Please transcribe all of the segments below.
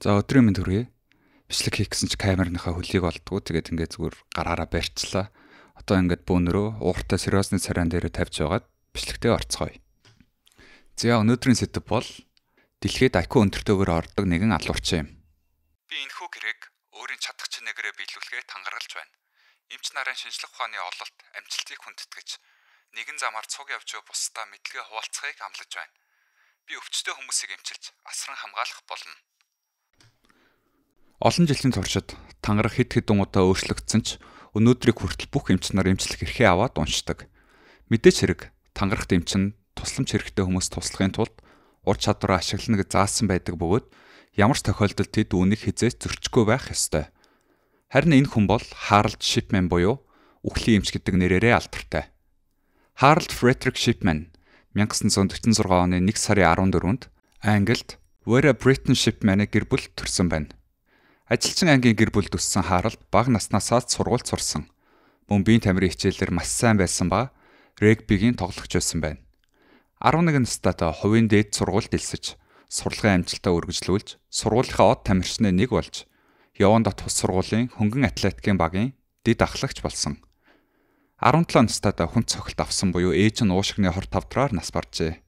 За өдрийн мэнд хүргэе. Бичлэг хийх гэсэн чи камерныхаа хөлийг олдгоо. Тэгээд ингээд зүгээр гараараа барьцлаа. Одоо ингээд бөөнөрөө ууртай сериосны царан дээр тавьж байгаад бичлэгтээ орцгоё. За өнөөдрийн сэдв бол дэлхийд IQ өндөртөөгөр ордог нэгэн алуурчин юм. Би энэхүү гэрээг өөрийн чадах чинээгээрээ биелүүлгээ тангаргалж байна. Эмч нарын шинжлэх ухааны ололт амжилтыг хүндэтгэж нэгэн замаар цуг явж бусдаа мэдлэгээ хуваалцахыг амлаж байна. Би өвчтөе хүмүүсийг эмчилж асран хамгаалах болно. Олон жилийн туршид тангараг хэд хэдэн удаа өөрчлөгдсөн ч өнөөдрийг хүртэл бүх эмчнэр эмчлэх эрхээ аваад уншдаг. Мэдээч хэрэг тангарагт эмч нь тусламж хэрэгтэй хүмүүст туслахын тулд ур чадвараа ашиглана гэж заасан байдаг бөгөөд ямар ч тохиолдолд тэд үүнийг хизээж зөрчихгүй байх ёстой. Харин энэ хүн бол Харалд Шипмен буюу үхлийн эмч гэдэг нэрээрээ алдартай. Харалд Фредрик Шипмен 1946 оны 1 сарын 14-нд Англид Vera Britton Shipman-ы гэр бүл төрсэн байна. Ажилчин ангийн гэр бүлд өссөн Харалд бага наснаасаа сургуульд сурсан. Бөмбөгийн тамирын хичээлээр маш сайн байсан ба регбигийн тоглогч байсан байна. 11 настай та хувийн дээд сургуульд элсэж, сурлагын амжилтаа үргэлжлүүлж, сургуулийнхаа од тамирчны нэг болж, Яван дот хус сургуулийн хөнгөн атлетикийн багийн дэд ахлагч болсон. 17 настайдаа хүн цохилт авсан буюу ээж нь уушигны хор тавдраар нас баржээ.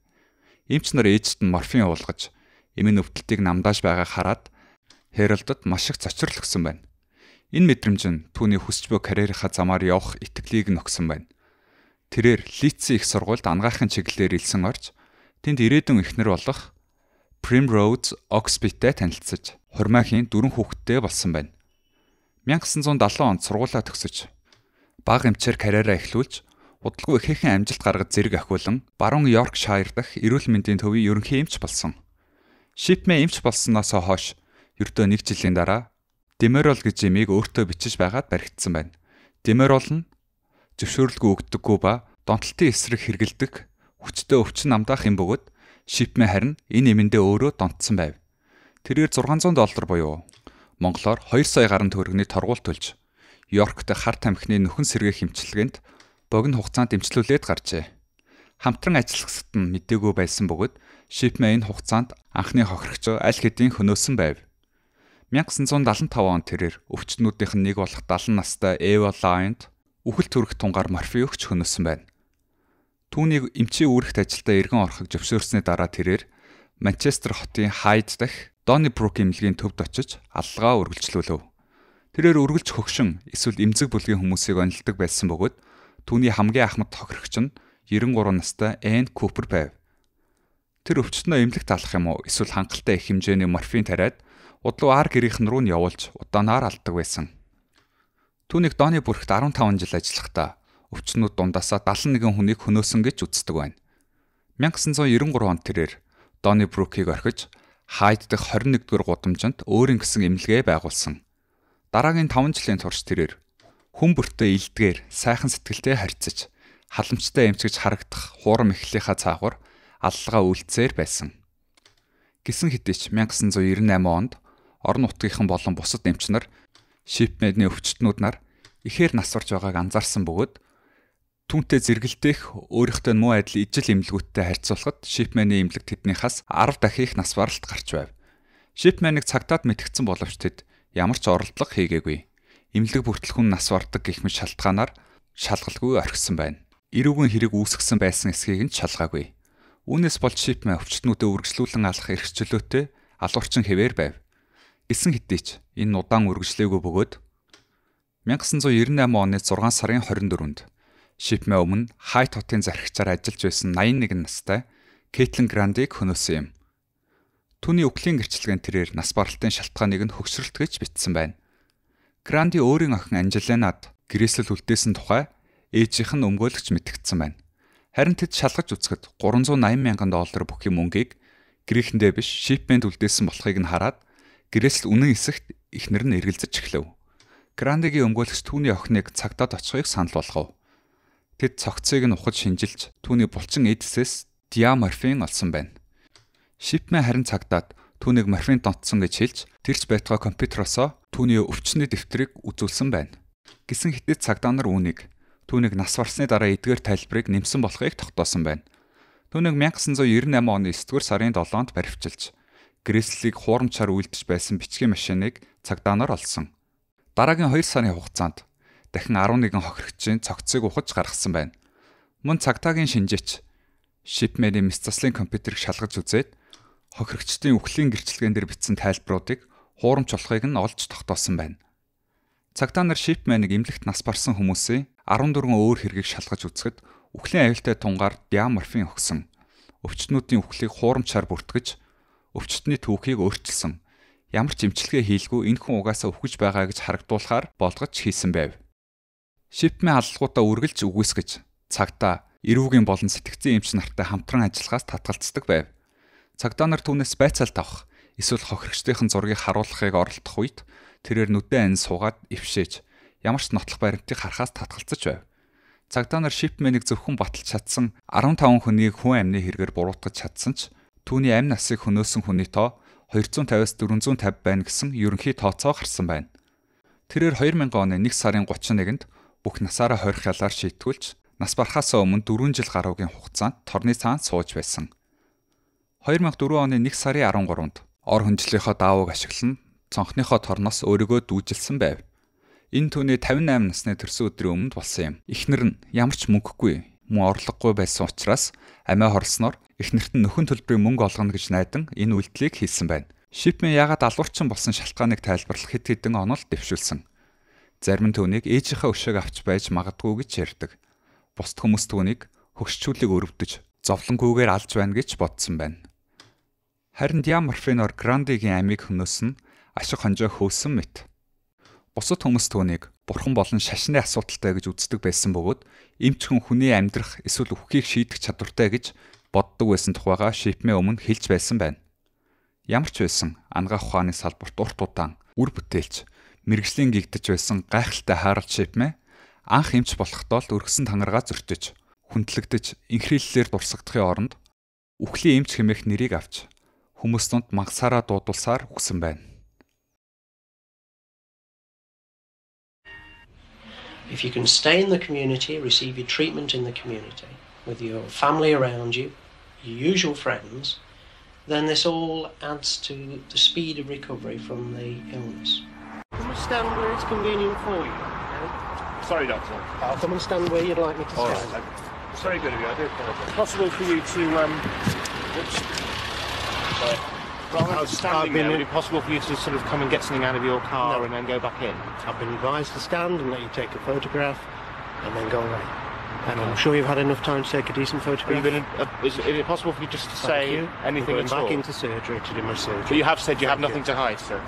Эмч нар ээжт нь морфин уулгаж, эмийн өвдөлтийг намдааж байгааг хараад Хэралдд маш их цочрол өгсөн байна. Энэ мэдрэмж нь түүний хүсч буй карьерийнхаа замаар явах итгэлийг нөксөн байна. Тэрээр Литци их сургуульд ангаахын чиглэлээр илсэн орж тэнд ирээдүйн эхнэр болох Primrose Oxbit-тэй танилцсаж хурмаахийн дөрөн хүүхэдтэй болсон байна. 1970 онд сургуулаа төгсөж баг эмчээр карьераа эхлүүлж удалгүй ихээхэн амжилт гаргаж зэрэг ахиулан баруун Йоркшайр дахь эрүүл мэндийн төвийн ерөнхий эмч болсон. Шипмэ эмч болсноосоо хойш ердөө нэг жилийн дараа Демерол гэж имийг өөртөө бичиж байгаад баригдсан байна. Демерол нь зөвшөөрлгүй өгдөггүй ба донтолтын эсрэг хэргэлдэг хүчтэй өвчин намдаах юм бөгөөд шипмэ харин энэ эмэндээ өөрөө донтсон байв. Тэрээр 600 доллар буюу монголоор 2 сая гаруй төгрөгийн торгуул төлж Йоркт хар тамхины нөхөн сэргээ хэмчилгээнд богино хугацаанд дэмжлүүлээд гарчээ. Хамтран ажиллахсад нь мдээгүй байсан бөгөөд шипмэ энэ хугацаанд анхны хохирогч аль хэдийн хөнөөсөн байв. 1975 он тэрээр өвчтнүүдийнх нь нэг болох 70 настай Эва Лайнд үхэл төрөх тунгаар морфи өгч хөнөсөн байна. Түүнийг эмчийн үүрэгт ажилдаа эргэн орохыг зөвшөөрснөө дараа тэрээр Манчестер хотын Хайд дахь Донибрук эмнэлгийн төвд очиж аллагаа үргэлжлүүлв. Тэрээр үргэлж хөгшин эсвэл эмзэг бүлгийн хүмүүсийг онилдог байсан бөгөөд түүний хамгийн ахмад тохирогч нь 93 настай Энн Купер байв. Тэр өвчтнөө эмнэлэгт алах юм уу эсвэл хангалттай их хэмжээний морфин тариад удлуу ар гэрийнхэн рүү нь явуулж удаанаар алдаг байсан. Түүнийг дооны бүрхт 15 жил ажиллахдаа өвчнүүд дундаасаа 71 хүнийг хөнөөсөн гэж үздэг байна. 1993 онд тэрээр Донни Брукийг орхиж Хайд дэх 21 дугаар гудамжинд өөрийн гэсэн эмнэлгээ байгуулсан. Дараагийн 5 жилийн турш тэрээр хүн бүртээ илдгээр сайхан сэтгэлтэй харьцаж халамжтай эмчгэж харагдах хуурам эхлэлийнхаа цаагуур аллага үйлцээр байсан. Гисэн хэдий ч 1998 онд орон нутгийнхан болон бусад эмч нар шипмедний өвчтнүүд нар ихээр насварж байгааг анзаарсан бөгөөд түнтэй зэрэгэлдэх өөрийнхөө муу адил ижил имлгүүдтэй харьцуулахад шипмэний имлэг тэднийхээс 10 дахин их насварлт гарч байв. Шипмэнийг цагтаад мэдгдсэн боловч тэд ямар ч оролдлого хийгээгүй. Имлэг бүртэл хүн насвардаг гэх мэт шалтгаанаар шалгалгүй орхисон байна. Ирүүгэн хэрэг үүсгэсэн байсан эсхийг нь шалгаагүй. Үүнээс болж шипмэ өвчтнүүдэд үргэлжлүүлэн алах эрхчлөөтэй алуурчин хэвээр байв. Эсэн хитээч энэ удаан үргэлжлээгүй бөгөөд 1998 оны 6 сарын 24-нд шипмэ өмнө Хай хотын зархичаар ажиллаж байсан 81 настай Кейтлин Грандиг хөнөөсөн юм. Түүний өвклийн гэрчлэгэн тэрээр нас баралтын шалтгааныг нь хөгшрөлт гэж бичсэн байна. Гранди өөрийн охин Анжеленад гэрээсэл үлдээсэн тухай ээжийнх нь өмгөөлөгч мэдгдсэн байна. Харин тэд шалгаж үзэхэд 380 мянган доллар бүхий мөнгийг гэрээхэндээ биш шипмэнд үлдээсэн болохыг нь хараад Гэрээс л үнэн эсэхт ихнэр нь эргэлзэж эхлэв. Грандигийн өмгөөлөгч түүний охиныг цагдаад очихыг санал болгов. Тэд цогцыг нь ухаж шинжилж түүний булчин эдсээс диаморфин олсон байна. Шипмэ харин цагдаад түүнийг морфин донтсон гэж хэлж тэрч байтгаа компьютеросоо түүний өвчтөний дэвтрийг үзүүлсэн байна. Гисэн хитэд цагдаа нар үүнийг түүнийг нас барсны дараа эдгээр тайлбарыг нэмсэн болохыг тогтоосон байна. Түүнийг 1998 оны 9-р сарын 7-нд баривчилж Грэслийг хуурамчаар үйлдэж байсан бичгийн машиныг цагдаа нар олсон. Дараагийн 2 сарын хугацаанд дахин 11 хохирогчийн цогцыг ухаж гаргасан байна. Мөн цагдаагийн шинжээч Shipman-ийн мэс заслын компьютерыг шалгаж үзээд хохирогчдын үхлийн гэрчлэгэн дээр бичсэн тайлбаруудыг хуурамч болохыг нь олж тогтоосон байна. Цагдаа нар Shipman-ыг эмнэлэгт нас барсан хүмүүсийн 14 өөр хэргийг шалгаж үзэхэд үхлийн аюултай тунгаар диаморфин өгсөн. Өвчтнүүдийн үхлийг хуурамчаар бүртгэж өвчтөний түүхийг өөрчилсөн. Ямар ч эмчилгээ хийлгүй энэ хүн угаасаа өвхөж байгаа гэж харагдуулахаар болгож хийсэн байв. Шипмэ халдлагуудаа үргэлж үгүйсгэж цагдаа эрүүгийн болон сэтгцэн эмч нартай хамтран ажиллахаас татгалцдаг байв. Цагдаа нар түүнээс байцаалт авах, эсвэл хохирогчдын зургийг харуулахыг оролдох үед тэрээр нүдэн ань суугаад эвшээж ямар ч нотлох баримтыг харахаас татгалцаж байв. Цагдаа нар шипмэнийг зөвхөн баталж чадсан 15 хүнийг хүн амны хэрэгээр буруутгаж чадсан ч түүний амь насыг хөнөөсөн хүний тоо 250-аас 450 байна гэсэн ерөнхий тооцоо гарсан байна. Тэрээр 2000 оны 1 сарын 31-нд бүх насаараа хорих ялаар шийтгүүлж нас барахаас өмнө 4 жил гаруйгийн хугацаанд торны цаанд сууж байсан. 2004 оны 1 сарын 13-нд ор хүнчлийнхаа даавууг ашиглан цонхныхоо торноос өөрийгөө дүүжилсэн байв. Энэ түүний 58 насны төрсөн өдрийн өмнөд болсон юм. Эхнэр нь ямар ч мөнгөгүй мөн орлогогүй байсан учраас амиа хорлсноор эхнэрт нь нөхөн төлбөрийн мөнгө олгоно гэж найдан энэ үйлдэлийг хийсэн байна. Шипмен ягаад алуурчин болсон шалтгааныг тайлбарлах хэд хэдэн онол дэвшүүлсэн. Зарим нь түүнийг ээжийнхээ өшөөг авч байж магадгүй гэж ярьдаг. Бусд хүмүүс түүнийг хөгшчүүлэг өрөвдөж зовлонгүйгээр алж байна гэж бодсон байна. Харин диаморфинор грандигийн амийг хөнөөс нь ашиг хонжоо хөөсөн мэт. Бусад хүмүүс түүнийг бурхан болон шашны асуудалтай гэж үздэг байсан бөгөөд эмчхэн хүний амьдрах эсвэл өвхийг шийдэх чадвартай гэж боддог байсан тухайга шипмэ өмнө хэлж байсан байна. Ямар ч байсан ангаах ухааны салбарт урт удаан үр бүтээлч мэрэгжлийн гэгдэж байсан гайхалтай Харалд Шипмэ анх эмч болохдоо л өргөсөн тангараа зөрчиж хүндлэгдэж инхрийллээр дурсагдахын оронд үхлийн эмч хэмээх нэрийг авч хүмүүс донд мангасаараа дуудулсаар үхсэн байна. If you can stay in the community, receive your treatment in the community, with your family around you, your usual friends, then this all adds to the speed of recovery from the illness. Come stand where it's convenient for you. Sorry, Doctor. I'll come and stand where you'd like me to stand. It's very good of you. I do apologise. Possible for you to um, Rather than standing there, would it be possible for you to sort of come and get something out of your car no. and then go back in? I've been advised to stand and let you take a photograph and then go away. And I'm sure you've had enough time to take a decent photograph. Been, is, is, it possible for you just to say you. anything at all? back into surgery to do my surgery. But you have said you Thank have nothing you. to hide, sir.